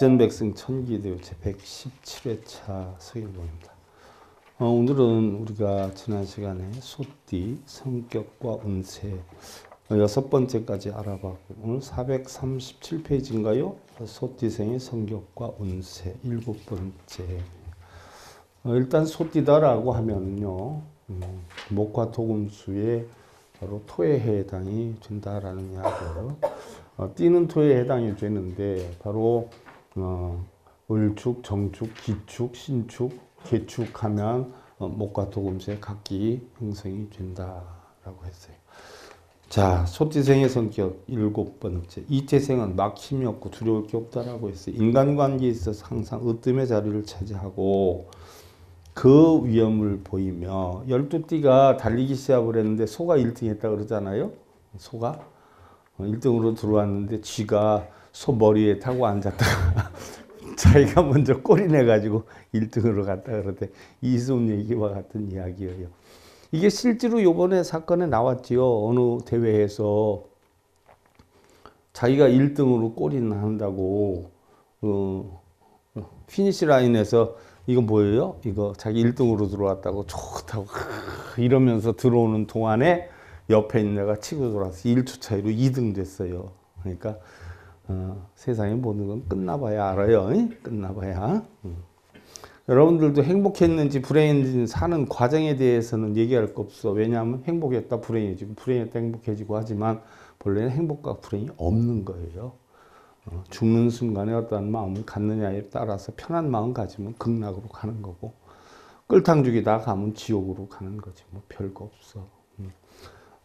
백전백승 천기대요체 117회차 서일봉입니다. 어, 오늘은 우리가 지난 시간에 소띠, 성격과 운세 어, 여섯 번째까지 알아봤고 오늘 437페이지인가요? 소띠생의 성격과 운세 일곱 번째 어, 일단 소띠다라고 하면요 음, 목과 토금수의 바로 토에 해당이 된다라는 이야기예요. 어, 띠는 토에 해당이 되는데 바로 어, 을축, 정축, 기축, 신축, 개축하면 어, 목과 토금세 각기 형성이 된다라고 했어요. 자, 소지생의 성격 일곱 번째. 이태생은 막힘이 없고 두려울 게 없다라고 했어요. 인간관계에 있어서 항상 으뜸의 자리를 차지하고 그 위험을 보이며 열두 띠가 달리기 시합을 했는데 소가 1등 했다 그러잖아요. 소가 1등으로 어, 들어왔는데 쥐가 소 머리에 타고 앉았다가 자기가 먼저 꼬리 내가지고 1등으로 갔다 그러대 이승훈 얘기와 같은 이야기예요. 이게 실제로 요번에 사건에 나왔지요. 어느 대회에서 자기가 1등으로 꼬리 난다고 어, 피니시 라인에서 이거 뭐예요? 이거 자기 1등으로 들어왔다고 좋다고 이러면서 들어오는 동안에 옆에 있는 애가 치고 들어와서 1초 차이로 2등 됐어요. 그러니까 어, 세상에 모든 건 끝나봐야 알아요. 이? 끝나봐야. 음. 여러분들도 행복했는지 불행했는지 사는 과정에 대해서는 얘기할 거 없어. 왜냐하면 행복했다 불행해지고 불행했다 행복해지고 하지만 본래는 행복과 불행이 없는 거예요. 어, 죽는 순간에 어떠 마음을 갖느냐에 따라서 편한 마음 가지면 극락으로 가는 거고 끌탕 죽이다 가면 지옥으로 가는 거지. 뭐 별 거 없어.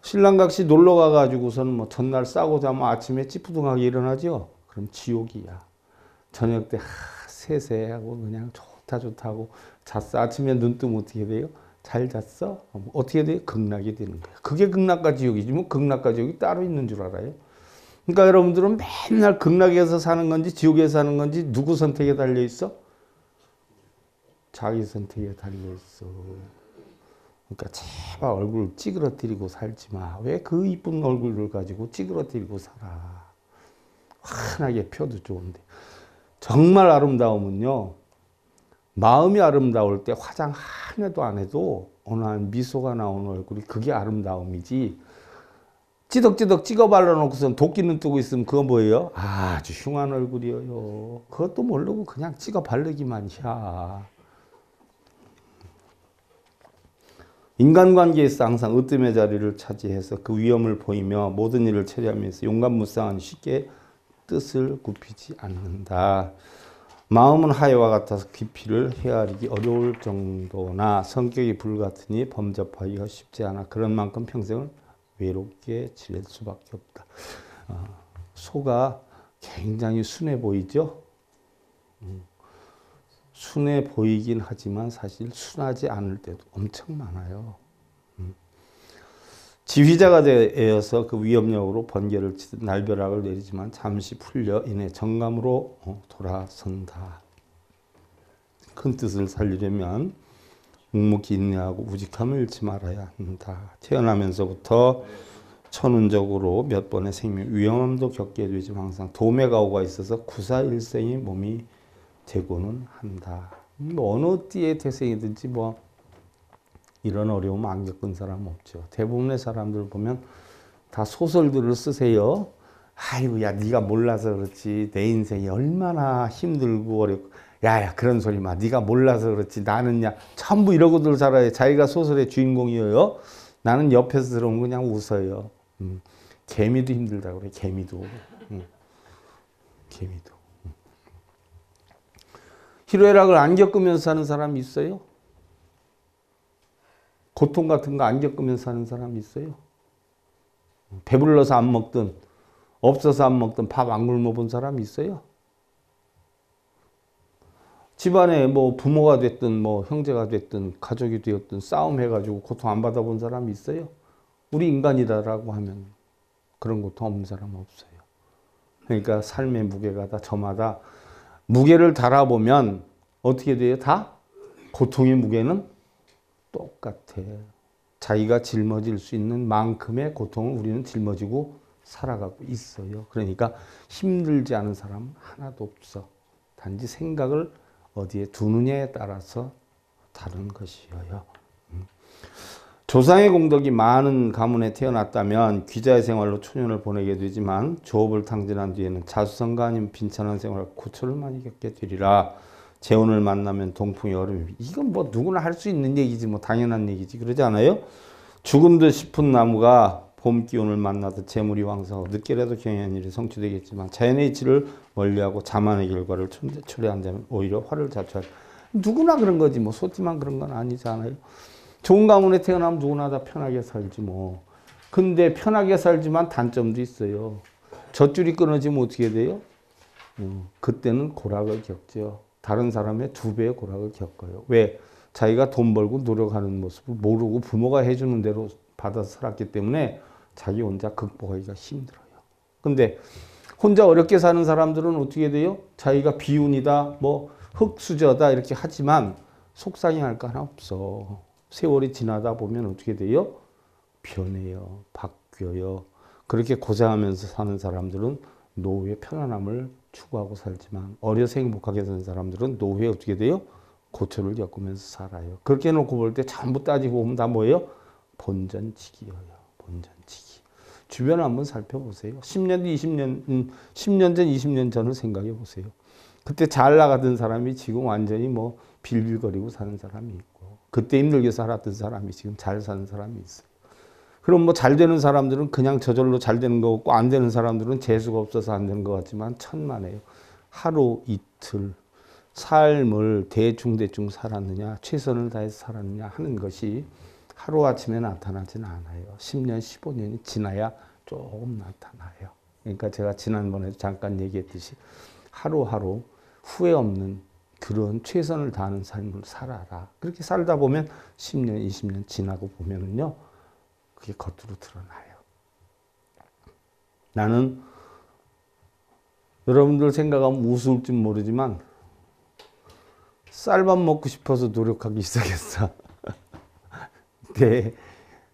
신랑각시 놀러 가가지고서는 뭐 전날 싸고 자면 아침에 찌푸둥하게 일어나죠. 그럼 지옥이야. 저녁 때 하, 세세하고 그냥 좋다 좋다고 잤어. 아침에 눈 뜨면 어떻게 돼요? 잘 잤어? 어떻게 돼요? 극락이 되는 거야. 그게 극락과 지옥이지 뭐 극락과 지옥이 따로 있는 줄 알아요? 그러니까 여러분들은 맨날 극락에서 사는 건지 지옥에서 사는 건지 누구 선택에 달려 있어? 자기 선택에 달려 있어. 그러니까 제발 얼굴 찌그러뜨리고 살지 마. 왜 그 이쁜 얼굴을 가지고 찌그러뜨리고 살아. 환하게 펴도 좋은데. 정말 아름다움은요. 마음이 아름다울 때 화장 하나도 안 해도 어느 한 미소가 나오는 얼굴이 그게 아름다움이지. 찌덕찌덕 찍어 발라놓고선 도끼는 뜨고 있으면 그건 뭐예요? 아주 흉한 얼굴이에요. 그것도 모르고 그냥 찍어 바르기만 샤. 인간관계에서 항상 으뜸의 자리를 차지해서 그 위험을 보이며 모든 일을 처리하면서 용감무쌍한 쉽게 뜻을 굽히지 않는다. 마음은 하여와 같아서 깊이를 헤아리기 어려울 정도나 성격이 불같으니 범접하기가 쉽지 않아 그런 만큼 평생을 외롭게 지낼 수밖에 없다. 어, 소가 굉장히 순해 보이죠? 음. 순해 보이긴 하지만 사실 순하지 않을 때도 엄청 많아요. 음. 지휘자가 되어서 그 위협력으로 번개를 치듯 날벼락을 내리지만 잠시 풀려 인해 정감으로 어, 돌아선다. 큰 뜻을 살리려면 묵묵히 인내하고 우직함을 잃지 말아야 한다. 태어나면서부터 천운적으로 몇 번의 생명 위험함도 겪게 되지만 항상 도매가오가 있어서 구사일생의 몸이 되고는 한다. 뭐 어느 띠의 태생이든지 뭐 이런 어려움 안 겪은 사람 없죠. 대부분의 사람들 보면 다 소설들을 쓰세요. 아이고 야 네가 몰라서 그렇지 내 인생이 얼마나 힘들고 어렵고 야야 그런 소리 마 네가 몰라서 그렇지 나는 야 전부 이러고들 살아요 자기가 소설의 주인공이에요 나는 옆에서 들어온 그냥 웃어요 음. 개미도 힘들다 그래 개미도 음. 개미도 희로애락을 안 겪으면서 사는 사람이 있어요? 고통 같은 거 안 겪으면서 사는 사람이 있어요? 배불러서 안 먹든 없어서 안 먹든 밥 안 굶어 본 사람이 있어요? 집안에 뭐 부모가 됐든 뭐 형제가 됐든 가족이 되었든 싸움해가지고 고통 안 받아본 사람이 있어요? 우리 인간이다라고 하면 그런 고통 없는 사람 없어요. 그러니까 삶의 무게가 다 저마다 무게를 달아보면 어떻게 돼요? 다 고통의 무게는 똑같아. 자기가 짊어질 수 있는 만큼의 고통을 우리는 짊어지고 살아가고 있어요. 그러니까 힘들지 않은 사람 하나도 없어. 단지 생각을 어디에 두느냐에 따라서 다른 것이에요. 조상의 공덕이 많은 가문에 태어났다면 귀자의 생활로 초년을 보내게 되지만 조업을 탕진한 뒤에는 자수성가 아닌 빈찬한 생활 을 고초를 많이 겪게 되리라. 재혼을 만나면 동풍의 얼음이 이건 뭐 누구나 할 수 있는 얘기지 뭐 당연한 얘기지 그러지 않아요? 죽음도 싶은 나무가 봄 기운을 만나듯 재물이 왕성하고 늦게라도 경연한 일이 성취되겠지만 자연의 이치를 멀리하고 자만의 결과를 초래한다면 오히려 화를 자초할 누구나 그런 거지 뭐 소띠만 그런 건 아니잖아요. 좋은 가문에 태어나면 누구나 다 편하게 살지 뭐. 근데 편하게 살지만 단점도 있어요. 젖줄이 끊어지면 어떻게 돼요? 음, 그때는 고락을 겪죠. 다른 사람의 두 배의 고락을 겪어요. 왜? 자기가 돈 벌고 노력하는 모습을 모르고 부모가 해주는 대로 받아서 살았기 때문에 자기 혼자 극복하기가 힘들어요. 근데 혼자 어렵게 사는 사람들은 어떻게 돼요? 자기가 비운이다, 뭐 흙수저다 이렇게 하지만 속상해할 거 하나 없어. 세월이 지나다 보면 어떻게 돼요? 변해요. 바뀌어요. 그렇게 고생하면서 사는 사람들은 노후의 편안함을 추구하고 살지만 어려서 행복하게 사는 사람들은 노후에 어떻게 돼요? 고초를 겪으면서 살아요. 그렇게 놓고 볼 때 전부 따지고 보면 다 뭐예요? 본전치기예요. 본전치기. 주변 한번 살펴보세요. 10년 20년, 음, 10년 전 20년 전을 생각해 보세요. 그때 잘 나가던 사람이 지금 완전히 뭐 빌빌거리고 사는 사람이 있고 그때 힘들게 살았던 사람이 지금 잘 사는 사람이 있어요. 그럼 뭐 잘 되는 사람들은 그냥 저절로 잘 되는 거 같고 안 되는 사람들은 재수가 없어서 안 되는 것 같지만 천만에요. 하루 이틀 삶을 대충대충 살았느냐 최선을 다해서 살았느냐 하는 것이 하루아침에 나타나지 않아요. 10년 15년이 지나야 조금 나타나요. 그러니까 제가 지난번에 잠깐 얘기했듯이 하루하루 후회 없는 그런 최선을 다하는 삶을 살아라. 그렇게 살다 보면 10년, 20년 지나고 보면은요, 그게 겉으로 드러나요. 나는 여러분들 생각하면 우스울지 모르지만 쌀밥 먹고 싶어서 노력하기 시작했어. 내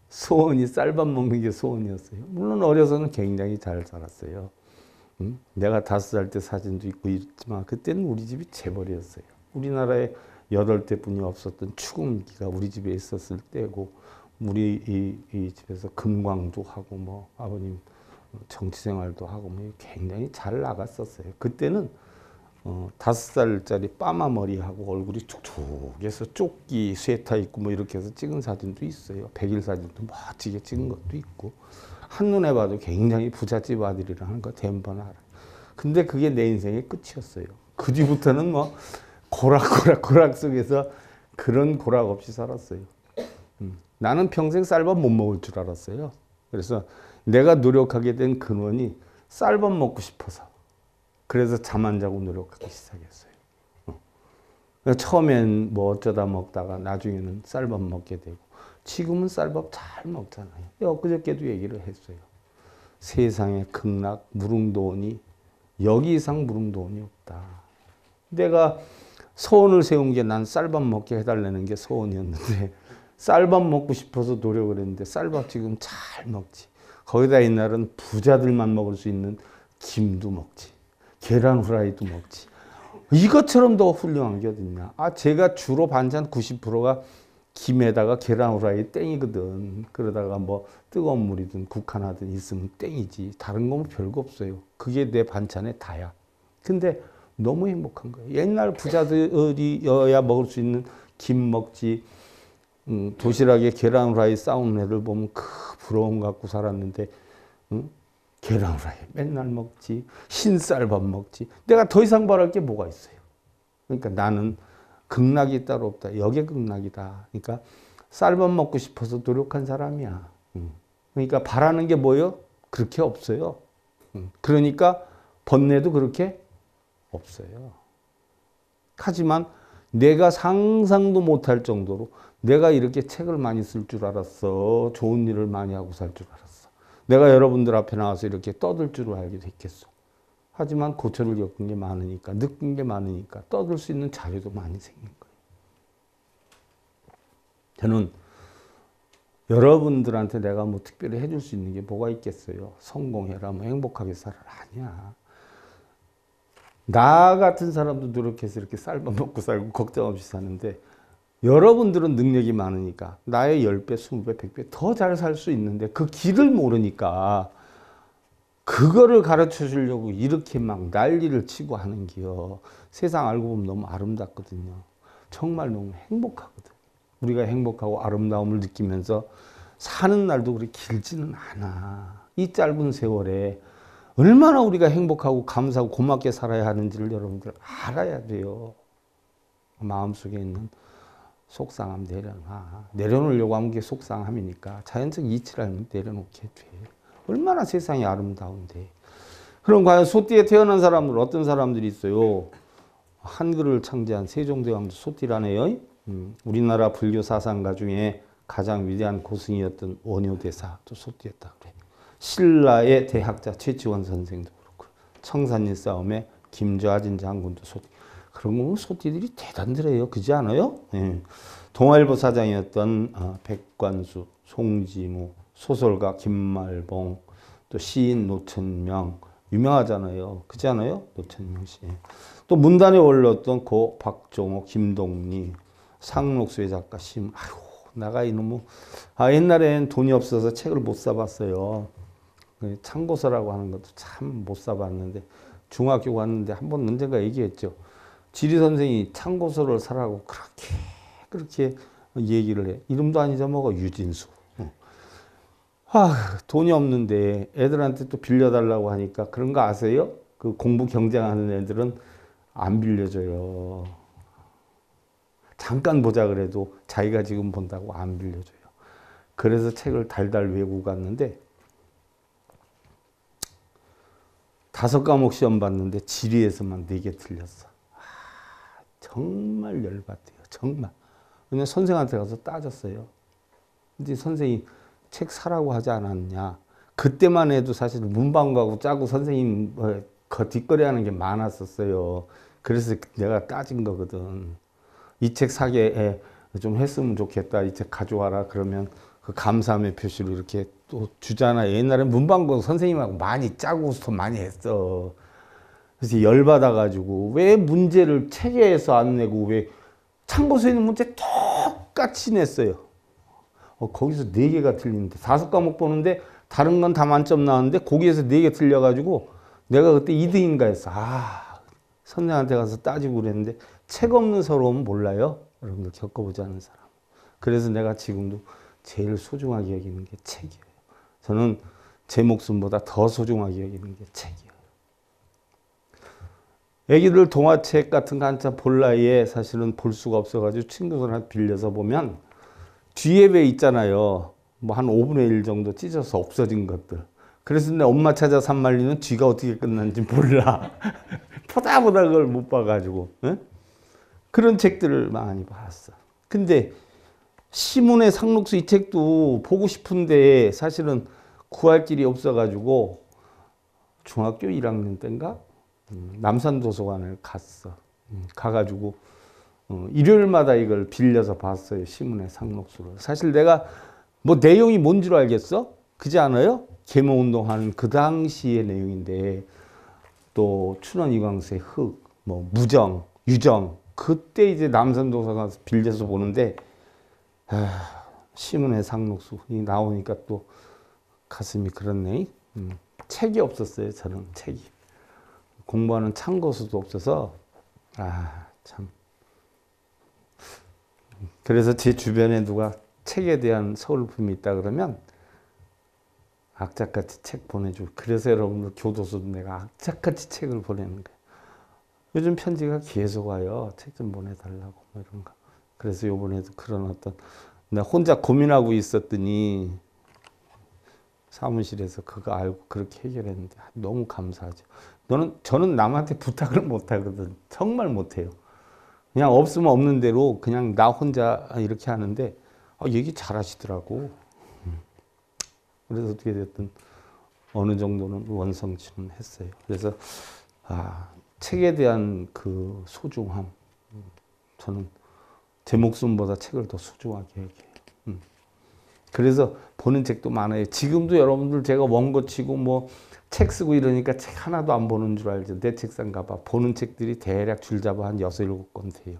소원이 쌀밥 먹는 게 소원이었어요. 물론 어려서는 굉장히 잘 살았어요. 내가 다섯 살 때 사진도 있고 있지만 그때는 우리 집이 재벌이었어요. 우리나라에 여덟 대뿐이 없었던 추궁기가 우리 집에 있었을 때고 우리 이, 이 집에서 금광도 하고 뭐 아버님 정치 생활도 하고 뭐 굉장히 잘 나갔었어요. 그때는 어, 다섯 살짜리 빠마 머리하고 얼굴이 촉촉해서 조끼 쇠타 입고 뭐 이렇게 해서 찍은 사진도 있어요. 백일 사진도 멋지게 찍은 것도 있고. 한눈에 봐도 굉장히 부잣집 아들이라는 거대번 알아. 근데 그게 내 인생의 끝이었어요. 그 뒤부터는 뭐 고락고락 고락 속에서 그런 고락 없이 살았어요. 음. 나는 평생 쌀밥 못 먹을 줄 알았어요. 그래서 내가 노력하게 된 근원이 쌀밥 먹고 싶어서 그래서 잠 안 자고 노력하기 시작했어요. 어. 처음엔 뭐 어쩌다 먹다가 나중에는 쌀밥 먹게 되고 지금은 쌀밥 잘 먹잖아요. 엊그저께도 얘기를 했어요. 세상에 극락, 무릉도원이 여기 이상 무릉도원이 없다. 내가 소원을 세운 게 난 쌀밥 먹게 해달라는 게 소원이었는데 쌀밥 먹고 싶어서 노력을 했는데 쌀밥 지금 잘 먹지. 거기다 옛날은 부자들만 먹을 수 있는 김도 먹지. 계란 후라이도 먹지. 이것처럼 더 훌륭한 게 어딨냐. 아, 제가 주로 반찬 90%가 김에다가 계란 후라이 땡이거든. 그러다가 뭐 뜨거운 물이든 국 하나든 있으면 땡이지. 다른 건 별거 없어요. 그게 내 반찬의 다야. 근데 너무 행복한 거예요. 옛날 부자들이어야 먹을 수 있는 김 먹지, 음, 도시락에 계란 후라이 싸운 애를 보면 그 부러움 갖고 살았는데, 음? 계란 후라이 맨날 먹지, 흰쌀밥 먹지. 내가 더 이상 바랄 게 뭐가 있어요. 그러니까 나는 극락이 따로 없다. 여기 극락이다. 그러니까 쌀밥 먹고 싶어서 노력한 사람이야. 음. 그러니까 바라는 게 뭐요? 그렇게 없어요. 음. 그러니까 번뇌도 그렇게 없어요. 하지만 내가 상상도 못할 정도로 내가 이렇게 책을 많이 쓸 줄 알았어. 좋은 일을 많이 하고 살 줄 알았어. 내가 여러분들 앞에 나와서 이렇게 떠들 줄 알게 됐겠어. 하지만 고초를 겪은 게 많으니까, 느낀 게 많으니까 떠들 수 있는 자료도 많이 생긴 거예요. 저는 여러분들한테 내가 뭐 특별히 해줄 수 있는 게 뭐가 있겠어요? 성공해라, 뭐 행복하게 살아라. 아니야. 나 같은 사람도 노력해서 이렇게 쌀밥 먹고 살고 걱정 없이 사는데 여러분들은 능력이 많으니까 나의 10배, 20배, 100배 더 잘 살 수 있는데 그 길을 모르니까 그거를 가르쳐 주려고 이렇게 막 난리를 치고 하는 기요. 세상 알고 보면 너무 아름답거든요. 정말 너무 행복하거든. 우리가 행복하고 아름다움을 느끼면서 사는 날도 그렇게 길지는 않아. 이 짧은 세월에 얼마나 우리가 행복하고 감사하고 고맙게 살아야 하는지를 여러분들 알아야 돼요. 마음속에 있는 속상함 내려놔. 내려놓으려고 하면 게 속상함이니까 자연적 이치라면 내려놓게 돼. 얼마나 세상이 아름다운데. 그럼 과연 소띠에 태어난 사람은 어떤 사람들이 있어요? 한글을 창제한 세종대왕도 소띠라네요. 음, 우리나라 불교 사상가 중에 가장 위대한 고승이었던 원효대사도 소띠였다 그래. 신라의 대학자 최치원 선생도 그렇고 청산리 싸움에 김좌진 장군도 소띠. 그런 거 소띠들이 대단들해요. 그지 않아요? 예. 동아일보 사장이었던 아, 백관수, 송지무, 소설가 김말봉, 또 시인 노천명, 유명하잖아요. 그렇지 않아요? 노천명 씨. 또 문단에 올랐던 고 박종호, 김동리, 상록수의 작가 심. 아유 나가 이놈아 옛날엔 돈이 없어서 책을 못 사봤어요. 그 참고서라고 하는 것도 참 못 사봤는데 중학교 갔는데 한 번 언젠가 얘기했죠. 지리 선생이 참고서를 사라고 그렇게 그렇게 얘기를 해. 이름도 안 잊어먹어 유진수. 아, 돈이 없는데 애들한테 또 빌려달라고 하니까 그런 거 아세요? 그 공부 경쟁하는 애들은 안 빌려줘요. 잠깐 보자 그래도 자기가 지금 본다고 안 빌려줘요. 그래서 책을 달달 외우고 갔는데 다섯 과목 시험 봤는데 지리에서만 네 개 틀렸어. 아, 정말 열받대요. 정말. 그냥 선생한테 가서 따졌어요. 근데 선생이 책 사라고 하지 않았냐. 그때만 해도 사실 문방 구 가고 짜고 선생님 그 뒷거래 하는 게 많았었어요. 그래서 내가 따진 거거든. 이 책 사게 예, 좀 했으면 좋겠다. 이 책 가져와라. 그러면 그 감사함의 표시로 이렇게 또 주잖아. 옛날에 문방구 선생님하고 많이 짜고 서 많이 했어. 그래서 열받아가지고 왜 문제를 체계에서 안 내고 왜 참고서에 있는 문제 똑같이 냈어요. 어, 거기서 네 개가 틀리는데 다섯 과목 보는데 다른 건 다 만점 나왔는데 거기에서 네 개 틀려가지고 내가 그때 2등인가 했어. 아 선생한테 가서 따지고 그랬는데 책 없는 서러움 몰라요. 여러분들 겪어보지 않은 사람. 그래서 내가 지금도 제일 소중하게 여기는 게 책이에요. 저는 제 목숨보다 더 소중하게 여기는 게 책이에요. 애기들 동화책 같은 거 한참 볼 나이에 사실은 볼 수가 없어가지고 친구들한테 빌려서 보면 뒤에 왜 있잖아요. 뭐 한 5분의 1 정도 찢어서 없어진 것들. 그래서 내 엄마 찾아 산말리는 뒤가 어떻게 끝난지 몰라. 보다보다 그걸 못 봐가지고. 에? 그런 책들을 많이 봤어. 근데 시문의 상록수 이 책도 보고 싶은데 사실은 구할 길이 없어가지고 중학교 1학년 때인가 음, 남산도서관을 갔어. 음, 가가지고 어, 일요일마다 이걸 빌려서 봤어요. 시문의 상록수를. 사실 내가 뭐 내용이 뭔줄 알겠어? 그지 않아요? 계몽운동하는 그 당시의 내용인데 또 춘원 이광수의 흑, 뭐 무정, 유정 그때 이제 남산도서 가서 빌려서 보는데 아, 시문의 상록수 이 나오니까 또 가슴이 그렇네. 음, 책이 없었어요. 저는 책이 공부하는 참고수도 없어서 아 참. 그래서 제 주변에 누가 책에 대한 서울품이 있다 그러면 악착같이 책 보내주고 그래서 여러분들 교도소도 내가 악착같이 책을 보내는 거예요. 요즘 편지가 계속 와요. 책 좀 보내달라고 뭐 이런 거. 그래서 요번에도 그런 어떤 나 혼자 고민하고 있었더니 사무실에서 그거 알고 그렇게 해결했는데 너무 감사하죠. 너는 저는 남한테 부탁을 못 하거든. 정말 못 해요. 그냥 없으면 없는 대로 그냥 나 혼자 이렇게 하는데 아, 얘기 잘 하시더라고. 그래서 어떻게 됐든 어느 정도는 원성치는 했어요. 그래서 아, 책에 대한 그 소중함 저는 제 목숨보다 책을 더 소중하게 얘기해요. 그래서 보는 책도 많아요. 지금도 여러분들 제가 원고 치고 뭐 책 쓰고 이러니까 책 하나도 안 보는 줄 알죠. 내 책상 가봐. 보는 책들이 대략 줄 잡아 한 6, 7권 돼요.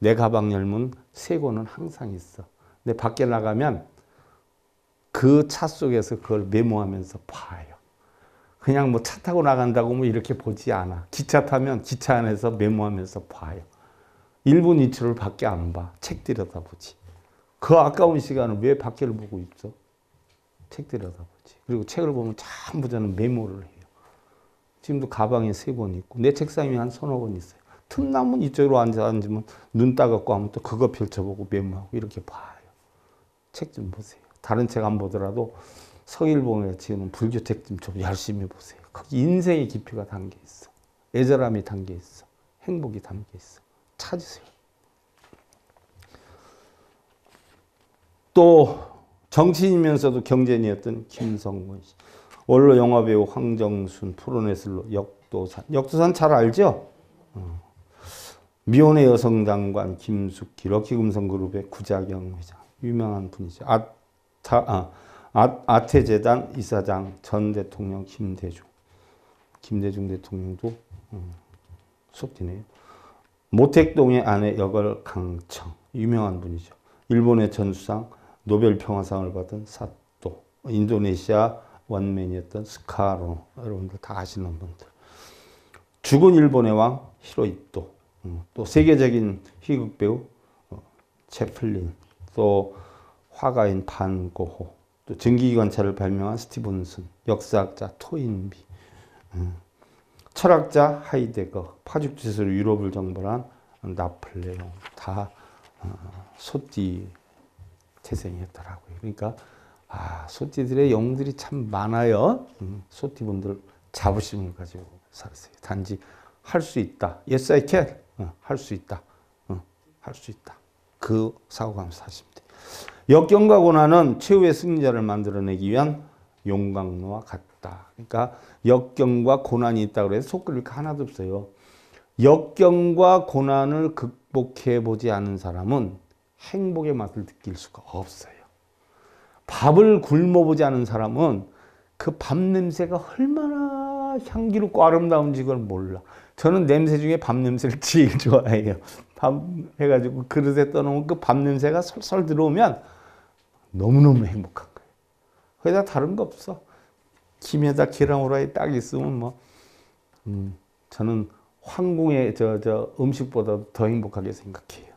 내 가방 열면 3권은 항상 있어. 근데 밖에 나가면 그 차 속에서 그걸 메모하면서 봐요. 그냥 뭐 차 타고 나간다고 뭐 이렇게 보지 않아. 기차 타면 기차 안에서 메모하면서 봐요. 1분 2초를 밖에 안 봐. 책 들여다보지. 그 아까운 시간을 왜 밖을 보고 있어? 책들 알아보지. 그리고 책을 보면 전부 저는 메모를 해요. 지금도 가방에 세 권 있고 내 책상 에한 서너 권 있어요. 틈나면 이쪽으로 앉아 앉으면 눈 따갑고 하면 또 그거 펼쳐보고 메모하고 이렇게 봐요. 책 좀 보세요. 다른 책 안 보더라도 서일봉에 지은 불교 책좀 좀 열심히 보세요. 거기 인생의 깊이가 담겨 있어. 애절함이 담겨 있어. 행복이 담겨 있어. 찾으세요. 또 정치인이면서도 경제인이었던 김성곤 씨. 원로 영화배우 황정순, 프로네슬로, 역도산. 역도산 잘 알죠? 어. 미혼의 여성장관 김숙희, 럭키금성그룹의 구자경 회장. 유명한 분이죠. 아타, 아, 아, 아태재단 이사장, 전 대통령 김대중. 김대중 대통령도 음, 어, 속네요 모택동의 아내 여걸 강청. 유명한 분이죠. 일본의 전 수상 노벨 평화상을 받은 사또, 인도네시아 원맨이었던 스카로, 여러분들 다 아시는 분들. 죽은 일본의 왕 히로이토, 음, 또 세계적인 희극 배우 어, 채플린, 또 화가인 반고호, 또증기기관차를 발명한 스티븐슨, 역사학자 토인비, 음, 철학자 하이데거, 파죽지수로 유럽을 정벌한 나폴레옹 다 어, 소띠 재생이었더라고요. 그러니까 아, 소띠들의 영웅들이 참 많아요. 음, 소띠분들 자부심을 가지고 살았어요. 단지 할 수 있다. Yes, I can. 어, 할수 있다. 어, 할수 있다. 그 사고감에서 하시면 역경과 고난은 최후의 승리자를 만들어내기 위한 용광로와 같다. 그러니까 역경과 고난이 있다고 해서 속 끓일 거 하나도 없어요. 역경과 고난을 극복해 보지 않은 사람은 행복의 맛을 느낄 수가 없어요. 밥을 굶어보지 않은 사람은 그 밥 냄새가 얼마나 향기롭고 아름다운지 그걸 몰라. 저는 냄새 중에 밥 냄새를 제일 좋아해요. 밥 해가지고 그릇에 떠놓은 그 밥 냄새가 솔솔 들어오면 너무너무 행복한 거예요. 거기다 다른 거 없어. 김에다 계란 후라이 딱 있으면 뭐, 음, 저는 황궁의 저, 저 음식보다 더 행복하게 생각해요.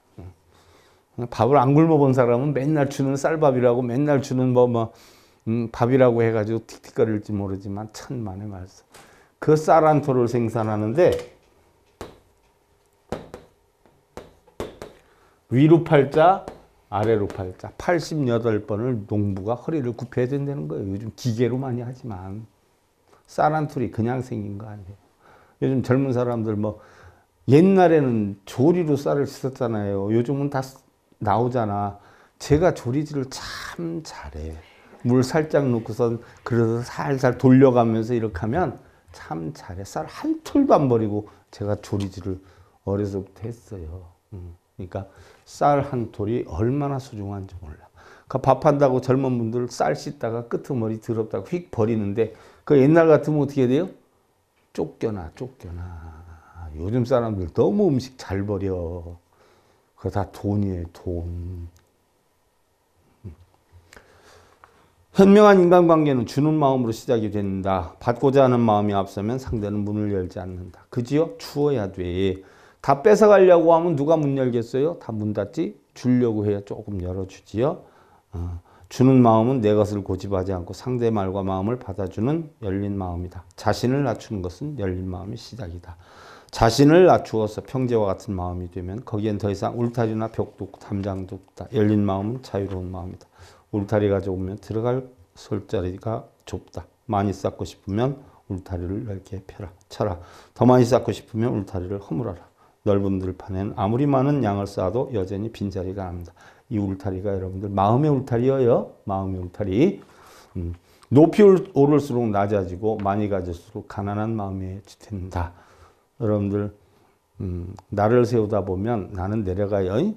밥을 안 굶어본 사람은 맨날 주는 쌀밥이라고 맨날 주는 뭐뭐 뭐, 음, 밥이라고 해가지고 틱틱거릴지 모르지만 천만의 말씀. 그쌀한 토를 생산하는데 위로 팔자 아래로 팔자 88번을 농부가 허리를 굽혀야 된다는 거예요. 요즘 기계로 많이 하지만 쌀한 툴이 그냥 생긴 거 아니에요. 요즘 젊은 사람들 뭐 옛날에는 조리로 쌀을 씻었잖아요. 요즘은 다 나오잖아. 제가 조리지를참 잘해. 물 살짝 넣고선 그래서 살살 돌려가면서 이렇게 하면 참 잘해. 쌀 한톨도안 버리고 제가 조리지를 어려서부터 했어요. 음. 그러니까 쌀 한 톨이 얼마나 소중한지 몰라. 그 밥 한다고 젊은 분들 쌀 씻다가 끄트머리 더럽다고 휙 버리는데 그 옛날 같으면 어떻게 돼요? 쫓겨나 쫓겨나. 요즘 사람들 너무 음식 잘 버려. 그거 다 돈이에요, 돈. 현명한 인간관계는 주는 마음으로 시작이 된다. 받고자 하는 마음이 앞서면 상대는 문을 열지 않는다. 그지요? 주어야 돼. 다 뺏어가려고 하면 누가 문 열겠어요? 다 문 닫지? 주려고 해야 조금 열어주지요. 어. 주는 마음은 내 것을 고집하지 않고 상대 말과 마음을 받아주는 열린 마음이다. 자신을 낮추는 것은 열린 마음의 시작이다. 자신을 낮추어서 평제와 같은 마음이 되면 거기엔 더 이상 울타리나 벽도 없고 담장도 없다. 열린 마음은 자유로운 마음이다. 울타리가 좁으면 들어갈 솔자리가 좁다. 많이 쌓고 싶으면 울타리를 넓게 펴라. 차라. 더 많이 쌓고 싶으면 울타리를 허물어라. 넓은 들판엔 아무리 많은 양을 쌓아도 여전히 빈자리가 남는다. 이 울타리가 여러분들 마음의 울타리여요. 마음의 울타리. 음, 높이 오를수록 낮아지고 많이 가질수록 가난한 마음에 지친다. 여러분들 음, 나를 세우다 보면 나는 내려가요.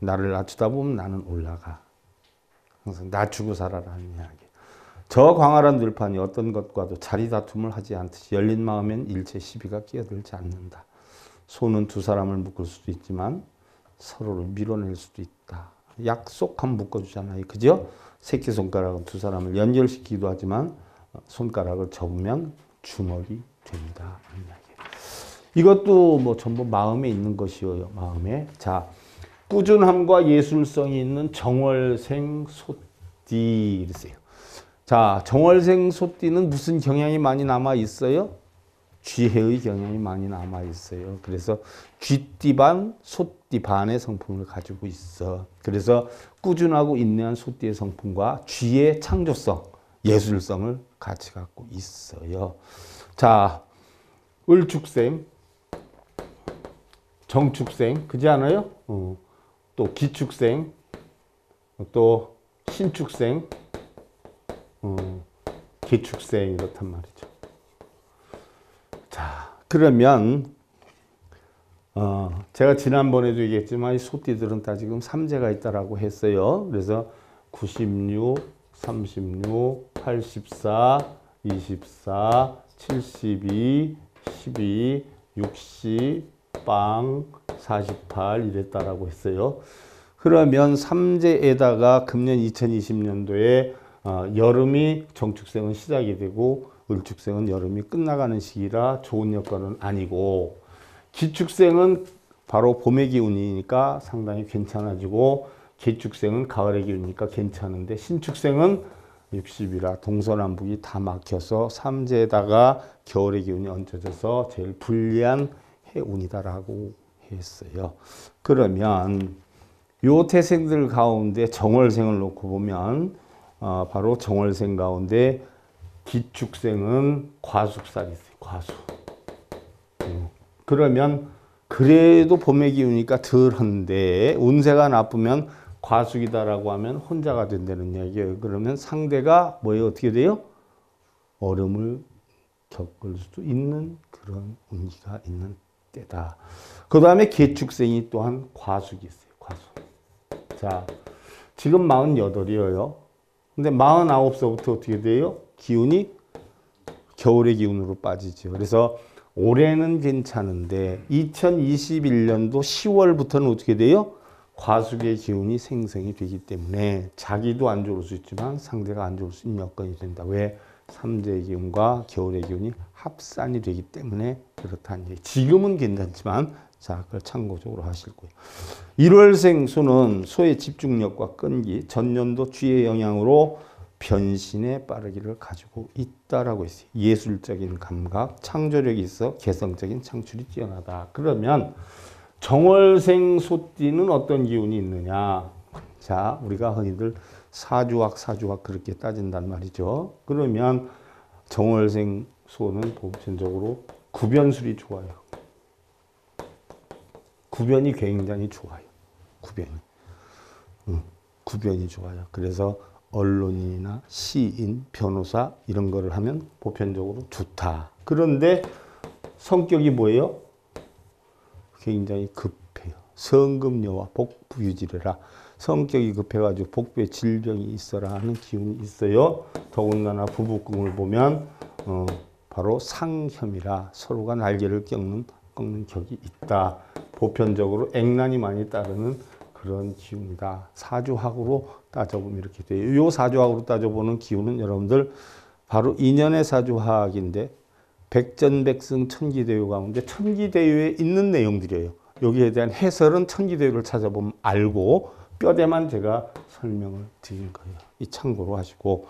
나를 낮추다 보면 나는 올라가. 항상 낮추고 살아라 는 이야기. 저 광활한 들판이 어떤 것과도 자리 다툼을 하지 않듯이 열린 마음엔 일체 시비가 끼어들지 않는다. 손은 두 사람을 묶을 수도 있지만 서로를 밀어낼 수도 있다. 약속함 묶어주잖아요. 그죠? 새끼손가락은 두 사람을 연결시키기도 하지만 손가락을 접으면 주먹이 됩니다. 이것도 뭐 전부 마음에 있는 것이요 마음에. 자, 꾸준함과 예술성이 있는 정월생 소띠 이러세요. 자, 정월생 소띠는 무슨 경향이 많이 남아 있어요? 쥐해의 경향이 많이 남아 있어요. 그래서 쥐띠 반, 소띠 반의 성품을 가지고 있어. 그래서 꾸준하고 인내한 소띠의 성품과 쥐의 창조성, 예술성을 같이 갖고 있어요. 자, 을죽쌤 정축생 그지 않아요? 어. 또 기축생 또 신축생 어. 기축생 이렇단 말이죠. 자 그러면 어, 제가 지난번에도 얘기했지만 이 소띠들은 다 지금 삼재가 있다라고 했어요. 그래서 96, 36, 84, 24, 72, 12, 60, 빵48 이랬다라고 했어요. 그러면 삼재에다가 금년 2020년도에 어, 여름이 정축생은 시작이 되고 을축생은 여름이 끝나가는 시기라 좋은 여건은 아니고 기축생은 바로 봄의 기운이니까 상당히 괜찮아지고 개축생은 가을의 기운이니까 괜찮은데 신축생은 60이라 동서남북이 다 막혀서 삼재에다가 겨울의 기운이 얹혀져서 제일 불리한 태운이다라고 했어요. 그러면 요 태생들 가운데 정월생을 놓고 보면 어, 바로 정월생 가운데 기축생은 과숙살이 있어요. 과수. 그러면 그래도 봄의 기우니까 덜한데 운세가 나쁘면 과숙이다라고 하면 혼자가 된다는 이기예요 그러면 상대가 뭐예요? 어떻게 돼요? 어려움을 겪을 수도 있는 그런 운기가 있는 때다. 그 다음에 개축생이 또한 과수이 있어요. 과숙. 자, 지금 48이에요. 근데 49서부터 어떻게 돼요? 기운이 겨울의 기운으로 빠지죠. 그래서 올해는 괜찮은데 2021년도 10월부터는 어떻게 돼요? 과숙의 기운이 생성이 되기 때문에 자기도 안 좋을 수 있지만 상대가 안 좋을 수 있는 여건이 된다. 왜? 삼재의 기운과 겨울의 기운이 합산이 되기 때문에 그렇다는 얘 지금은 괜찮지만 자, 그걸 참고적으로 하시고요. 1월생 수는 소의 집중력과 끈기, 전년도 쥐의 영향으로 변신의 빠르기를 가지고 있다라고 했어요. 예술적인 감각, 창조력이 있어 개성적인 창출이 뛰어나다. 그러면 정월생 소띠는 어떤 기운이 있느냐? 자, 우리가 흔히들 사주학 사주학 그렇게 따진단 말이죠. 그러면 정월생 소는 보편적으로 구변술이 좋아요. 구변이 굉장히 좋아요. 구변이. 응, 음, 구변이 좋아요. 그래서 언론인이나 시인, 변호사 이런 거를 하면 보편적으로 좋다. 그런데 성격이 뭐예요? 굉장히 급해요. 성금여와 복부 유지라 성격이 급해가지고 복부에 질병이 있어라 하는 기운이 있어요. 더군다나 부부궁을 보면 어, 바로 상혐이라 서로가 날개를 꺾는, 꺾는 격이 있다. 보편적으로 액난이 많이 따르는 그런 기운이다. 사주학으로 따져보면 이렇게 돼요. 이 사주학으로 따져보는 기운은 여러분들 바로 인연의 사주학인데 백전백승 천기대유 가운데 천기대유에 있는 내용들이에요. 여기에 대한 해설은 천기대유를 찾아보면 알고 뼈대만 제가 설명을 드린 거예요. 이 참고로 하시고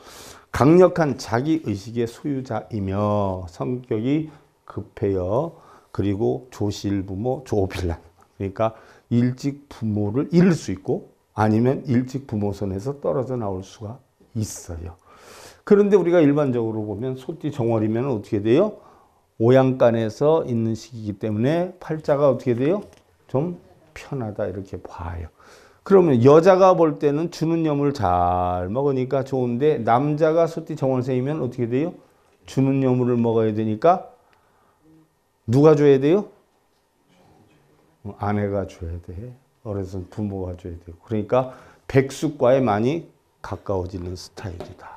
강력한 자기의식의 소유자이며 성격이 급해요. 그리고 조실부모, 조필란. 그러니까 일찍 부모를 잃을 수 있고 아니면 일찍 부모 손에서 떨어져 나올 수가 있어요. 그런데 우리가 일반적으로 보면 소띠 정월이면 어떻게 돼요? 오양간에서 있는 시기이기 때문에 팔자가 어떻게 돼요? 좀 편하다 이렇게 봐요. 그러면 여자가 볼 때는 주는 염을 잘 먹으니까 좋은데 남자가 소띠 정원생이면 어떻게 돼요? 주는 염을 먹어야 되니까 누가 줘야 돼요? 아내가 줘야 돼. 어려서 부모가 줘야 되 그러니까 백숙과에 많이 가까워지는 스타일이다.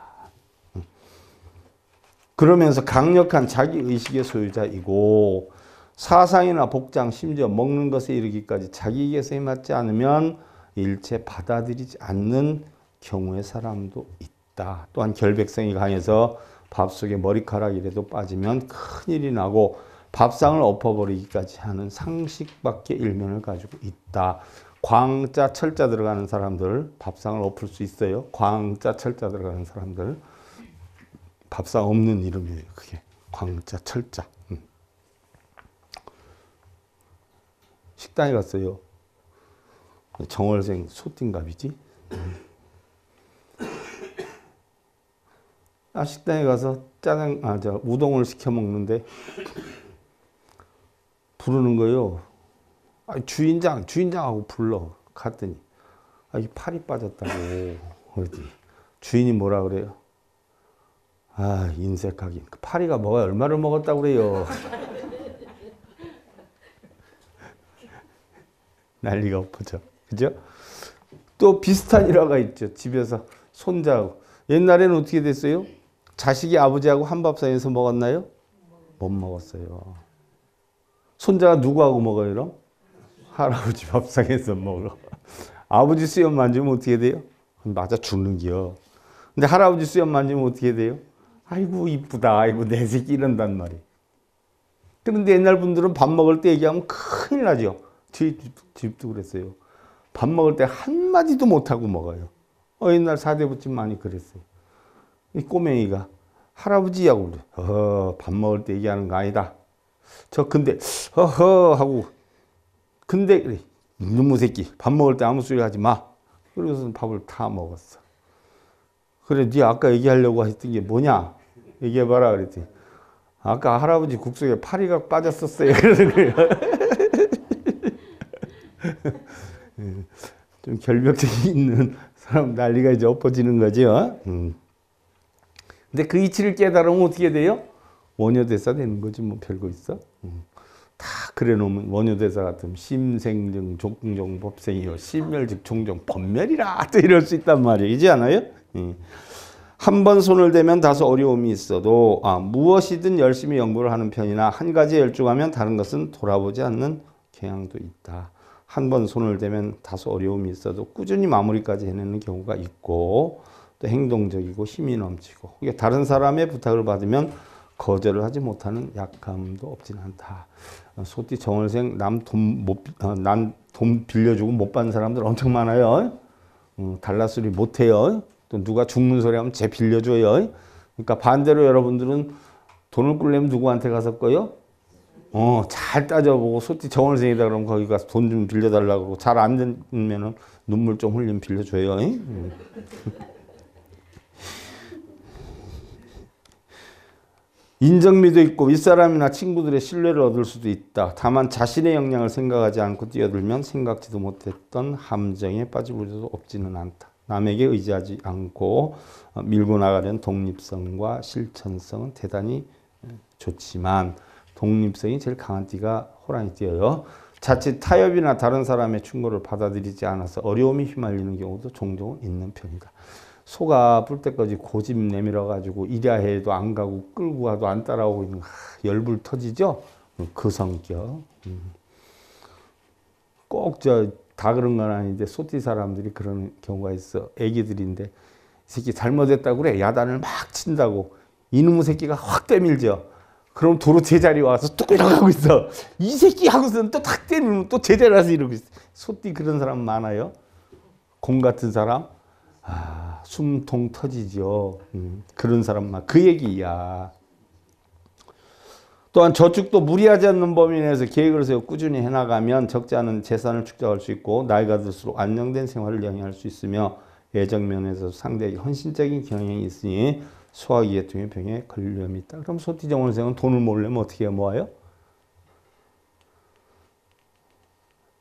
그러면서 강력한 자기의식의 소유자이고 사상이나 복장, 심지어 먹는 것에 이르기까지 자기에게서 맞지 않으면 일체 받아들이지 않는 경우의 사람도 있다. 또한 결백성이 강해서 밥 속에 머리카락이라도 빠지면 큰일이 나고 밥상을 엎어버리기까지 하는 상식밖의 일면을 가지고 있다. 광자 철자 들어가는 사람들 밥상을 엎을 수 있어요. 광자 철자 들어가는 사람들 밥상 없는 이름이에요. 그게 광자 철자. 음. 식당에 갔어요. 그 정월생 소띵갑이지. 아, 음. 식당에 가서 짜장, 아, 저, 우동을 시켜 먹는데, 부르는 거요. 아, 주인장, 주인장하고 불러. 갔더니, 아, 이 팔이 빠졌다고. 그랬더 주인이 뭐라 그래요? 아, 인색하긴. 그 파리가 뭐가 얼마를 먹었다 그래요. 난리가 엎어져. 그죠? 또 비슷한 일화가 있죠. 집에서 손자하고. 옛날에는 어떻게 됐어요? 자식이 아버지하고 한밥상에서 먹었나요? 못 먹었어요. 손자가 누구하고 먹어요, 그럼? 할아버지 밥상에서 먹어. 아버지 수염 만지면 어떻게 돼요? 맞아 죽는 기 근데 할아버지 수염 만지면 어떻게 돼요? 아이고 이쁘다. 아이고 내 새끼 이런단 말이. 그런데 옛날 분들은 밥 먹을 때 얘기하면 큰일 나죠. 제 집도 그랬어요. 밥 먹을 때 한마디도 못하고 먹어요. 어, 옛날 사대부집 많이 그랬어요. 이 꼬맹이가 할아버지하고 어, 밥 먹을 때 얘기하는 거 아니다. 저 근데 허허 하고 근데 그래. 눈무 새끼 밥 먹을 때 아무 소리 하지 마. 그러고서 밥을 다 먹었어. 그래 네 아까 얘기하려고 했던 게 뭐냐? 얘기해봐라 그랬더니 아까 할아버지 국수에 파리가 빠졌었어요. 그러는 거예요. 예. 좀 결벽증이 있는 사람 난리가 이제 엎어지는 거죠. 어? 음. 근데 그 이치를 깨달으면 어떻게 돼요? 원효대사 되는 거지 뭐 별거 있어? 음. 다 그래놓으면 원효대사 같은 심생정 종종 법생이요 심멸즉 종종 법멸이라 또 이럴 수 있단 말이지 않아요? 예. 한번 손을 대면 다소 어려움이 있어도 아, 무엇이든 열심히 연구를 하는 편이나 한 가지에 열중하면 다른 것은 돌아보지 않는 경향도 있다. 한번 손을 대면 다소 어려움이 있어도 꾸준히 마무리까지 해내는 경우가 있고 또 행동적이고 힘이 넘치고 다른 사람의 부탁을 받으면 거절을 하지 못하는 약함도 없진 않다. 어, 소띠 정월생 남 돈못난돈 어, 빌려주고 못 받는 사람들 엄청 많아요. 어, 달라 소리 못해요. 또 누가 죽는 소리 하면 쟤 빌려줘요. 그러니까 반대로 여러분들은 돈을 끌려면 누구한테 가서 꺼요? 어, 잘 따져보고 솔직히 정원생이다 그러면 거기 가서 돈 좀 빌려달라고 그러고 잘 안 되면은 눈물 좀 흘리면 빌려줘요. 인정미도 있고 윗사람이나 친구들의 신뢰를 얻을 수도 있다. 다만 자신의 역량을 생각하지 않고 뛰어들면 생각지도 못했던 함정에 빠져보도 없지는 않다. 남에게 의지하지 않고 어, 밀고 나가려는 독립성과 실천성은 대단히 어, 좋지만 독립성이 제일 강한 띠가 호랑이 띠예요. 자칫 타협이나 다른 사람의 충고를 받아들이지 않아서 어려움이 휘말리는 경우도 종종 있는 편이다. 소가 뿔 때까지 고집 내밀어 가지고 이랴 해도 안 가고 끌고 가도 안 따라오고 있는 열불 터지죠. 음, 그 성격. 음. 꼭저 다 그런 건 아닌데 소띠 사람들이 그런 경우가 있어. 애기들인데 새끼 잘못했다 그래 야단을 막 친다고 이놈의 새끼가 확 때밀죠. 그럼 도로 제자리 와서 뚝 일어가고 있어. 이 새끼 하고서는 또 탁 때리면 또 제자리 와서 이러고 있어. 소띠 그런 사람 많아요. 공 같은 사람. 아, 숨통 터지죠. 음, 그런 사람만. 그 얘기야. 또한 저축도 무리하지 않는 범위 내에서 계획을 세워 꾸준히 해나가면 적지 않은 재산을 축적할 수 있고 나이가 들수록 안정된 생활을 영위할 수 있으며 예정면에서 상당히 헌신적인 경향이 있으니 소화기계통의 걸릴 위험이 있다. 그럼 소띠정 원생은 돈을 모으려면 어떻게 모아요?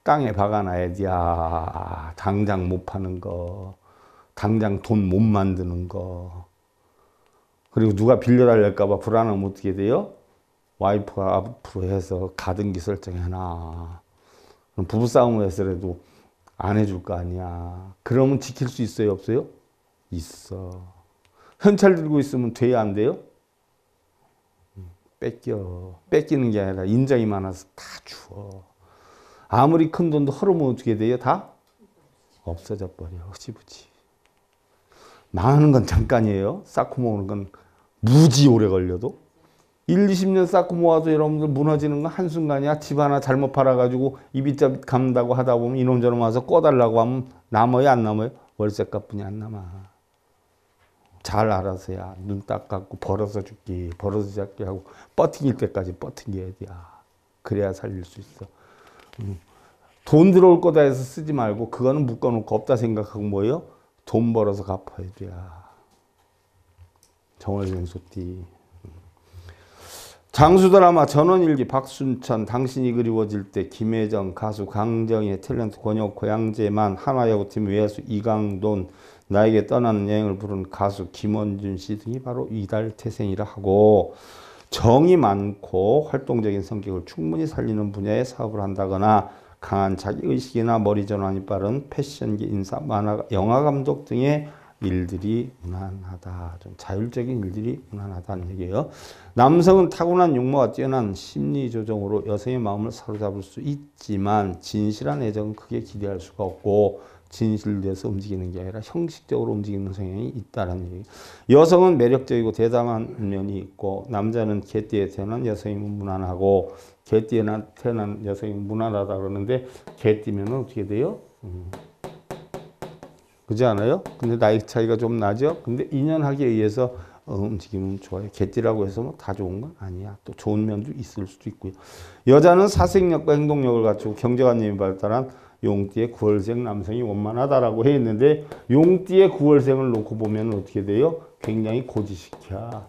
땅에 박아놔야지. 아, 당장 못 파는 거, 당장 돈 못 만드는 거. 그리고 누가 빌려달랄까봐 불안하면 어떻게 돼요? 와이프가 앞으로 해서 가등기 설정해놔. 그럼 부부싸움을 했으라도 안 해줄 거 아니야. 그러면 지킬 수 있어요? 없어요? 있어. 현찰 들고 있으면 돼야 안 돼요? 뺏겨. 뺏기는 게 아니라 인장이 많아서 다 주워. 아무리 큰 돈도 허름면 어떻게 돼요? 다? 없어져 버려. 흐지부지. 망하는 건 잠깐이에요. 쌓고 모으는 건 무지 오래 걸려도. 1, 20년 쌓고 모아도 여러분들 무너지는 건 한순간이야. 집 하나 잘못 팔아가지고 이빗자빗 감다고 하다 보면 이놈저놈 와서 꺼달라고 하면 남아요? 안 남아요? 월세값뿐이 안 남아. 잘 알아서야 눈 딱 감고 벌어서 죽기 벌어서 잡기 하고 버티길 때까지 버티게 해야 그래야 살릴 수 있어 음. 돈 들어올 거다 해서 쓰지 말고 그거는 묶어놓고 없다 생각하고 뭐예요? 돈 벌어서 갚아야 돼 정월명소띠 음. 장수드라마 전원일기 박순천 당신이 그리워질 때 김혜정 가수 강정희 탤런트 권혁호 양재만 한화야구팀 외야수 이강돈 나에게 떠나는 여행을 부른 가수 김원준 씨 등이 바로 이달 태생이라 하고 정이 많고 활동적인 성격을 충분히 살리는 분야의 사업을 한다거나 강한 자기의식이나 머리 전환이 빠른 패션계 인사, 만화, 영화 감독 등의 일들이 무난하다. 좀 자율적인 일들이 무난하다는 얘기예요. 남성은 타고난 육모와 뛰어난 심리 조정으로 여성의 마음을 사로잡을 수 있지만 진실한 애정은 크게 기대할 수가 없고 진실돼서 움직이는 게 아니라 형식적으로 움직이는 성향이 있다는 얘기예요. 여성은 매력적이고 대담한 면이 있고 남자는 개띠에 태어난 여성이 무난하고 개띠에 태어난 여성이 무난하다 그러는데 개띠면 어떻게 돼요? 음. 그지 않아요? 근데 나이 차이가 좀 나죠? 근데 인연하기에 의해서 어, 움직임은 좋아요. 개띠라고 해서 뭐다 좋은 건 아니야. 또 좋은 면도 있을 수도 있고요. 여자는 사색력과 행동력을 갖추고 경제관념이 발달한 용띠의 9월생 남성이 원만하다라고 해 있는데 용띠의 9월생을 놓고 보면 어떻게 돼요? 굉장히 고지식이야.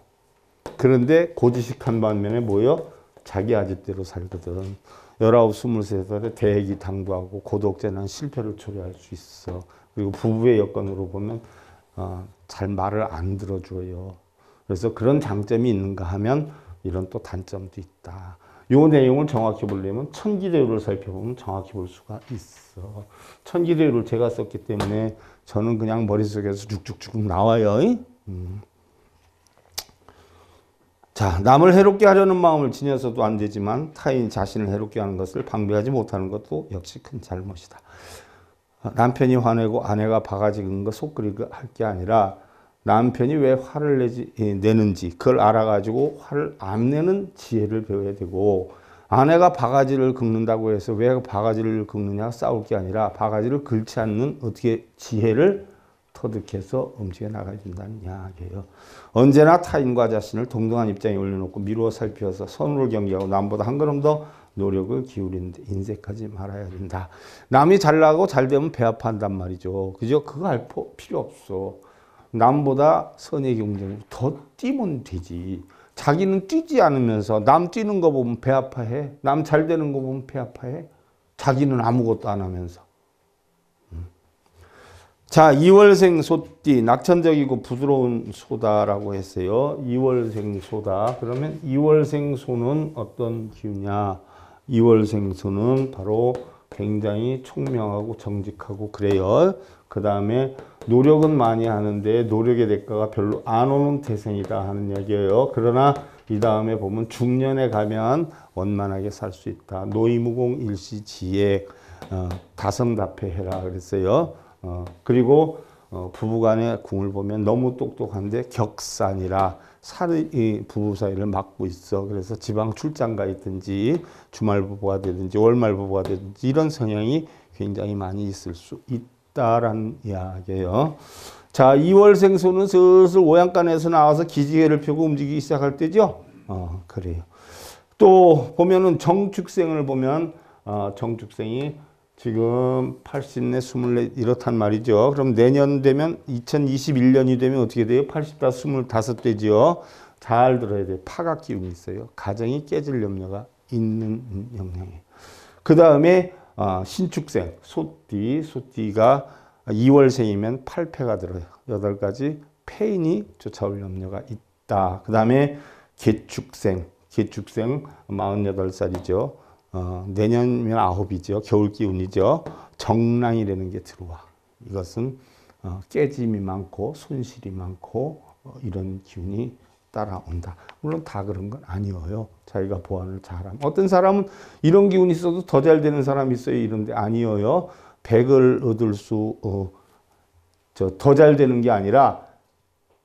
그런데 고지식한 반면에 뭐요? 자기 아집대로 살거든. 19, 23살에 대기 당부하고 고독재난 실패를 초래할 수 있어. 그리고 부부의 여건으로 보면 어, 잘 말을 안 들어줘요. 그래서 그런 장점이 있는가 하면 이런 또 단점도 있다. 요 내용을 정확히 보려면 천기대율을 살펴보면 정확히 볼 수가 있어. 천기대율을 제가 썼기 때문에 저는 그냥 머릿속에서 쭉쭉쭉 나와요. 음. 자, 남을 해롭게 하려는 마음을 지녀서도 안 되지만 타인 자신을 해롭게 하는 것을 방비하지 못하는 것도 역시 큰 잘못이다. 남편이 화내고 아내가 바가지 긁는 거 속그리고 할게 아니라 남편이 왜 화를 내지, 예, 내는지 그걸 알아가지고 화를 안 내는 지혜를 배워야 되고 아내가 바가지를 긁는다고 해서 왜 바가지를 긁느냐 싸울 게 아니라 바가지를 긁지 않는 어떻게 지혜를 터득해서 움직여 나가야 된다는 이야기예요. 언제나 타인과 자신을 동등한 입장에 올려놓고 미루어 살피어서 선을 경계하고 남보다 한 걸음 더 노력을 기울이는데 인색하지 말아야 된다. 남이 잘나고 잘되면 배합한단 말이죠. 그죠? 그거 알 필요 없어. 남보다 선의 경쟁 더 뛰면 되지. 자기는 뛰지 않으면서 남 뛰는 거 보면 배 아파해. 남 잘 되는 거 보면 배 아파해. 자기는 아무것도 안 하면서. 음. 자, 이월생 소띠, 낙천적이고 부드러운 소다라고 했어요. 이월생 소다. 그러면 이월생 소는 어떤 기운이냐? 이월생 소는 바로 굉장히 총명하고 정직하고 그래요. 그 다음에 노력은 많이 하는데 노력의 대가가 별로 안 오는 태생이다 하는 이야기예요 그러나 이 다음에 보면 중년에 가면 원만하게 살 수 있다. 노이무공 일시지혜 어, 다성답해해라 그랬어요. 어, 그리고 어, 부부간의 궁을 보면 너무 똑똑한데 격산이라 살이 부부 사이를 막고 있어. 그래서 지방 출장가 있든지 주말 부부가 되든지 월말 부부가 되든지 이런 성향이 굉장히 많이 있을 수 있다. 싶다라 이야기예요. 자, 2월 생소는 슬슬 오양간에서 나와서 기지개를 펴고 움직이기 시작할 때죠. 어, 그래요. 또 보면은 정축생을 보면 어, 정축생이 지금 80내 24 이렇단 말이죠. 그럼 내년 되면 2021년이 되면 어떻게 돼요? 85, 25되지요. 잘 들어야 돼요. 파가 기운이 있어요. 가정이 깨질 염려가 있는 영향이에요. 그 다음에 아, 신축생 소띠, 소띠가 2월생이면 8패가 들어요. 8가지 페인이 쫓아올 염려가 있다. 그 다음에 개축생, 개축생 48살이죠. 어, 내년이면 아이죠 겨울 기운이죠. 정랑이라는 게 들어와. 이것은 어, 깨짐이 많고 손실이 많고 어, 이런 기운이 따라온다. 물론 다 그런 건 아니어요. 자기가 보완을 잘하면. 어떤 사람은 이런 기운이 있어도 더 잘 되는 사람이 있어요. 이런데 아니어요. 100을 얻을 수, 어, 저더 잘 되는 게 아니라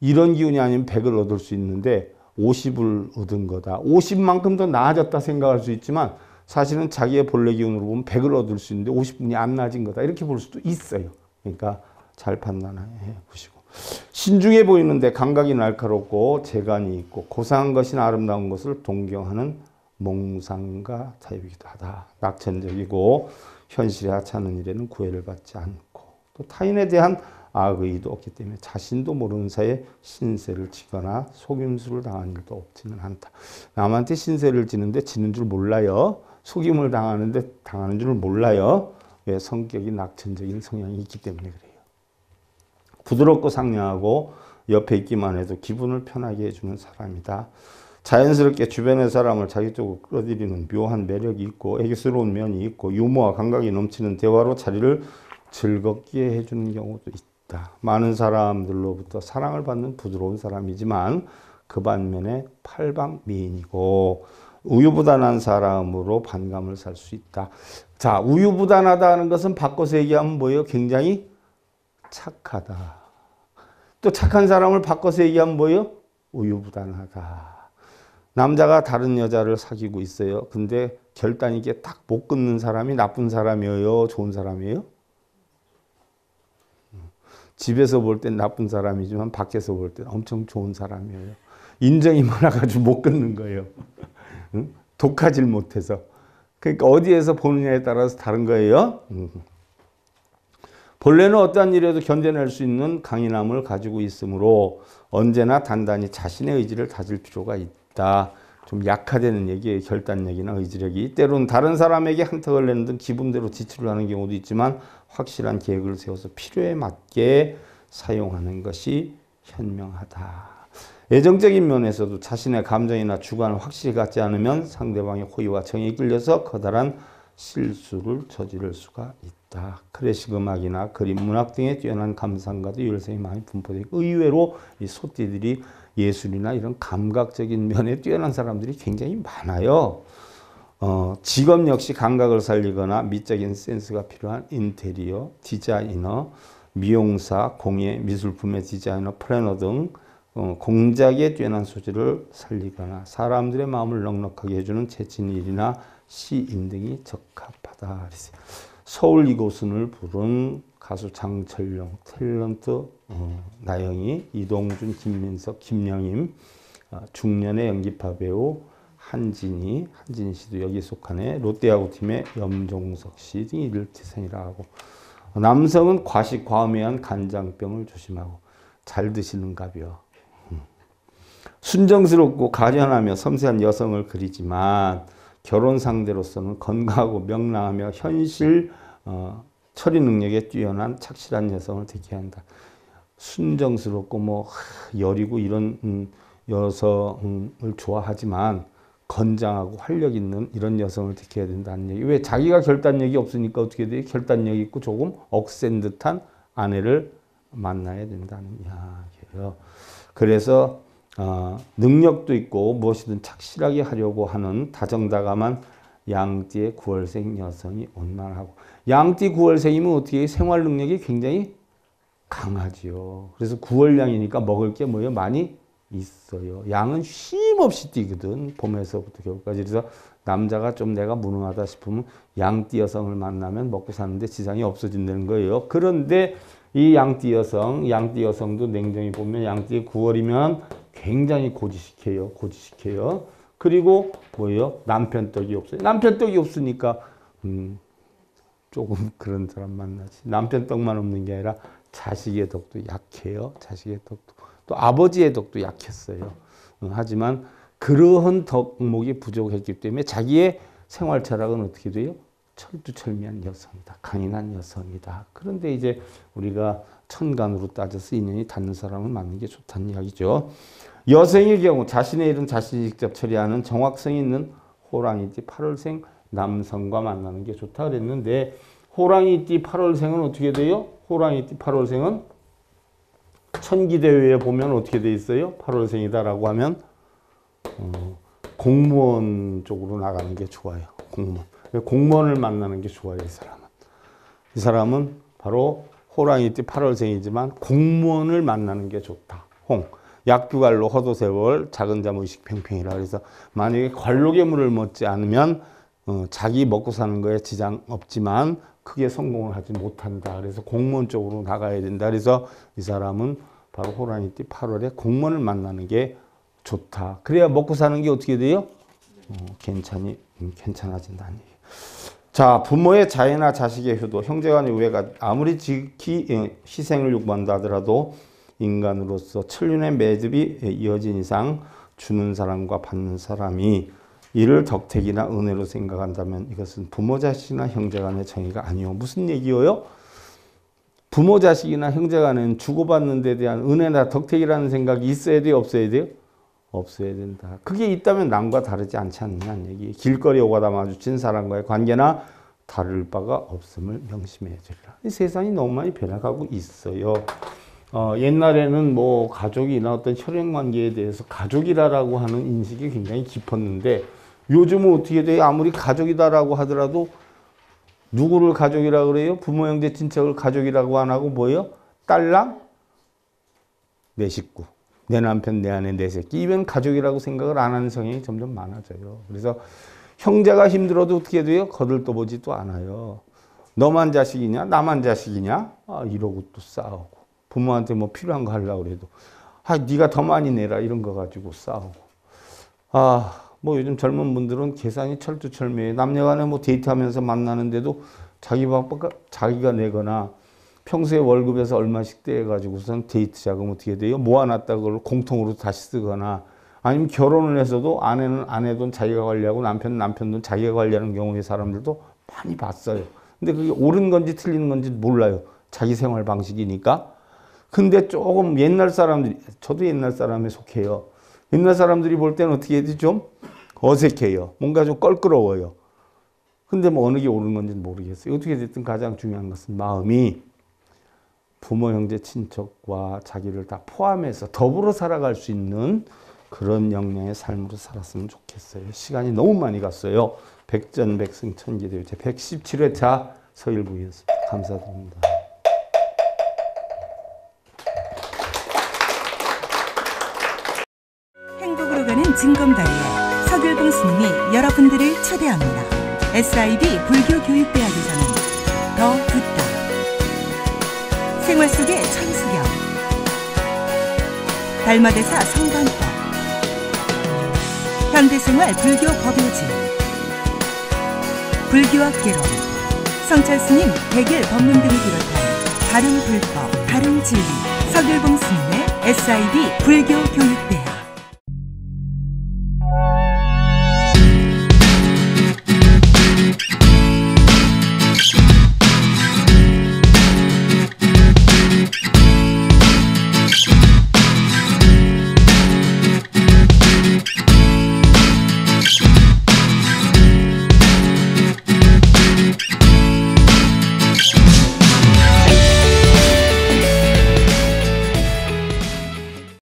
이런 기운이 아닌 100을 얻을 수 있는데 50을 얻은 거다. 50만큼 더 나아졌다 생각할 수 있지만 사실은 자기의 본래 기운으로 보면 100을 얻을 수 있는데 50분이 안 나아진 거다. 이렇게 볼 수도 있어요. 그러니까 잘 판단해 보시고. 신중해 보이는데 감각이 날카롭고 재간이 있고 고상한 것이나 아름다운 것을 동경하는 몽상가타입이기도 하다. 낙천적이고 현실에 하찮은 일에는 구애를 받지 않고 또 타인에 대한 악의도 없기 때문에 자신도 모르는 사이에 신세를 지거나 속임수를 당한 일도 없지는 않다. 남한테 신세를 지는데 지는 줄 몰라요. 속임을 당하는데 당하는 줄 몰라요. 왜 예, 성격이 낙천적인 성향이 있기 때문에 그래요. 부드럽고 상냥하고 옆에 있기만 해도 기분을 편하게 해주는 사람이다. 자연스럽게 주변의 사람을 자기 쪽으로 끌어들이는 묘한 매력이 있고 애교스러운 면이 있고 유머와 감각이 넘치는 대화로 자리를 즐겁게 해주는 경우도 있다. 많은 사람들로부터 사랑을 받는 부드러운 사람이지만 그 반면에 팔방미인이고 우유부단한 사람으로 반감을 살 수 있다. 자, 우유부단하다는 것은 바꿔서 얘기하면 뭐예요? 굉장히 착하다. 또 착한 사람을 바꿔서 얘기하면 뭐예요? 우유부단하다. 남자가 다른 여자를 사귀고 있어요. 근데 결단 있게 딱 못 끊는 사람이 나쁜 사람이에요? 좋은 사람이에요? 음. 집에서 볼 땐 나쁜 사람이지만 밖에서 볼 땐 엄청 좋은 사람이에요. 인정이 많아가지고 못 끊는 거예요. 독하질 못해서. 그러니까 어디에서 보느냐에 따라서 다른 거예요. 음. 본래는 어떠한 일에도 견뎌낼 수 있는 강인함을 가지고 있으므로 언제나 단단히 자신의 의지를 다질 필요가 있다. 좀 약화되는 얘기 결단력이나 의지력이 때론 다른 사람에게 한턱을 내는 등 기분대로 지출을 하는 경우도 있지만 확실한 계획을 세워서 필요에 맞게 사용하는 것이 현명하다. 애정적인 면에서도 자신의 감정이나 주관을 확실히 갖지 않으면 상대방의 호의와 정 이끌려서 커다란 실수를 저지를 수가 있다. 있다. 클래식 음악이나 그림, 문학 등의 뛰어난 감상가도 열성이 많이 분포되고 의외로 이 소띠들이 예술이나 이런 감각적인 면에 뛰어난 사람들이 굉장히 많아요. 어, 직업 역시 감각을 살리거나 미적인 센스가 필요한 인테리어, 디자이너, 미용사, 공예, 미술품의 디자이너, 플래너 등 어, 공작에 뛰어난 소질을 살리거나 사람들의 마음을 넉넉하게 해주는 재친일이나 시인 등이 적합하다. 그랬어요. 서울 이곳은을 부른 가수 장철용, 탤런트 어, 나영이, 이동준, 김민석, 김영임, 어, 중년의 연기파 배우 한진이, 한진 씨도 여기 속하네, 롯데야구 팀의 염종석 씨 등이 일티선이라 하고 남성은 과식, 과음에 한 간장병을 조심하고 잘 드시는가벼. 순정스럽고 가련하며 섬세한 여성을 그리지만 결혼 상대로서는 건강하고 명랑하며 현실 어, 처리 능력에 뛰어난 착실한 여성을 되게 한다. 순정스럽고 뭐 여리고 이런 음, 여성을 좋아하지만 건장하고 활력 있는 이런 여성을 택해야 된다는 얘기. 왜 자기가 결단력이 없으니까 어떻게 돼? 결단력 있고 조금 억센 듯한 아내를 만나야 된다는 이야기예요. 그래서 아, 능력도 있고 무엇이든 착실하게 하려고 하는 다정다감한 양띠의 9월생 여성이 온만하고 양띠 9월생이면 어떻게 생활 능력이 굉장히 강하지요. 그래서 9월 양이니까 먹을 게 뭐예요? 많이 있어요. 양은 쉼없이 뛰거든. 봄에서부터 겨울까지. 그래서 남자가 좀 내가 무능하다 싶으면 양띠 여성을 만나면 먹고 사는데 지장이 없어진다는 거예요. 그런데 이 양띠 여성, 양띠 여성도 냉정히 보면 양띠 9월이면 굉장히 고지식해요. 고지식해요. 그리고 뭐예요? 남편 떡이 없어요. 남편 떡이 없으니까 음, 조금 그런 사람 만나지. 남편 떡만 없는 게 아니라 자식의 덕도 약해요. 자식의 덕도. 또 아버지의 덕도 약했어요. 음, 하지만 그러한 덕목이 부족했기 때문에 자기의 생활 철학은 어떻게 돼요? 철두철미한 여성이다. 강인한 여성이다. 그런데 이제 우리가 천간으로 따져서 인연이 닿는 사람을 만는게 좋다는 이야기죠. 여생의 경우 자신의 일은 자신이 직접 처리하는 정확성이 있는 호랑이띠 8월생 남성과 만나는 게 좋다 그랬는데 호랑이띠 8월생은 어떻게 돼요? 호랑이띠 8월생은 천기대회에 보면 어떻게 돼 있어요? 8월생이다라고 하면 어, 공무원 쪽으로 나가는 게 좋아요. 공무원. 공무원을 만나는 게 좋아요, 이 사람은. 이 사람은 바로 호랑이띠 8월생이지만 공무원을 만나는 게 좋다. 홍. 약규갈로 허도세월 작은 자무의식 팽팽이라 그래서 만약에 관록의물을 먹지 않으면 어, 자기 먹고 사는 거에 지장 없지만 크게 성공을 하지 못한다. 그래서 공무원 쪽으로 나가야 된다. 그래서 이 사람은 바로 호랑이띠 8월에 공무원을 만나는 게 좋다. 그래야 먹고 사는 게 어떻게 돼요? 어, 괜찮이 음, 괜찮아진다니. 자 부모의 자해나 자식의 효도 형제간의 우애가 아무리 지극히 예, 희생을 요구한다 하더라도 인간으로서 천륜의 매듭이 이어진 이상 주는 사람과 받는 사람이 이를 덕택이나 은혜로 생각한다면 이것은 부모 자식이나 형제 간의 정의가 아니요. 무슨 얘기요? 부모 자식이나 형제 간은 주고받는 데 대한 은혜나 덕택이라는 생각이 있어야 돼요? 없어야 돼요? 없어야 된다. 그게 있다면 남과 다르지 않지 않느냐는 얘기. 길거리 오가다 마주친 사람과의 관계나 다를 바가 없음을 명심해야 되라이 세상이 너무 많이 변화가고 있어요. 어, 옛날에는 뭐 가족이나 어떤 혈연 관계에 대해서 가족이라고 하는 인식이 굉장히 깊었는데 요즘은 어떻게 돼요? 아무리 가족이다라고 하더라도 누구를 가족이라 그래요? 부모, 형제, 친척을 가족이라고 안 하고 뭐예요? 딸랑 내 식구. 내 남편, 내 아내, 내 새끼 이면 가족이라고 생각을 안 하는 성향이 점점 많아져요. 그래서 형제가 힘들어도 어떻게 돼요? 거들떠보지도 않아요. 너만 자식이냐? 나만 자식이냐? 아, 이러고 또 싸우고 부모한테 뭐 필요한 거 하려고 그도 아, 네가 더 많이 내라 이런 거 가지고 싸우고 아, 뭐 요즘 젊은 분들은 계산이 철두철미해 남녀간에 뭐 데이트하면서 만나는데도 자기 밥 자기가 내거나 평소에 월급에서 얼마씩 떼가지고선 데이트 자금 어떻게 돼요? 모아놨다 그걸 공통으로 다시 쓰거나 아니면 결혼을 해서도 아내는 아내 돈 자기가 관리하고 남편은 남편 돈 자기가 관리하는 경우의 사람들도 많이 봤어요. 근데 그게 옳은 건지 틀리 건지 몰라요. 자기 생활 방식이니까. 근데 조금 옛날 사람들이, 저도 옛날 사람에 속해요. 옛날 사람들이 볼 때는 어떻게 해야 좀 어색해요. 뭔가 좀 껄끄러워요. 근데 뭐 어느 게 옳은 건지 모르겠어요. 어떻게 됐든 가장 중요한 것은 마음이 부모, 형제, 친척과 자기를 다 포함해서 더불어 살아갈 수 있는 그런 영향의 삶으로 살았으면 좋겠어요. 시간이 너무 많이 갔어요. 백전백승 천기대회 제 117회차 서일부였습니다. 감사드립니다. SIB 불교교육대학에서는 더 생활 속의 천수경 달마대사 성관법 현대생활 불교 법요지 불교와 기론 성찰스님 백일 법문 등을 비롯한 다른 불법, 다른 진리 서글봉 스님의 SIB 불교 교육대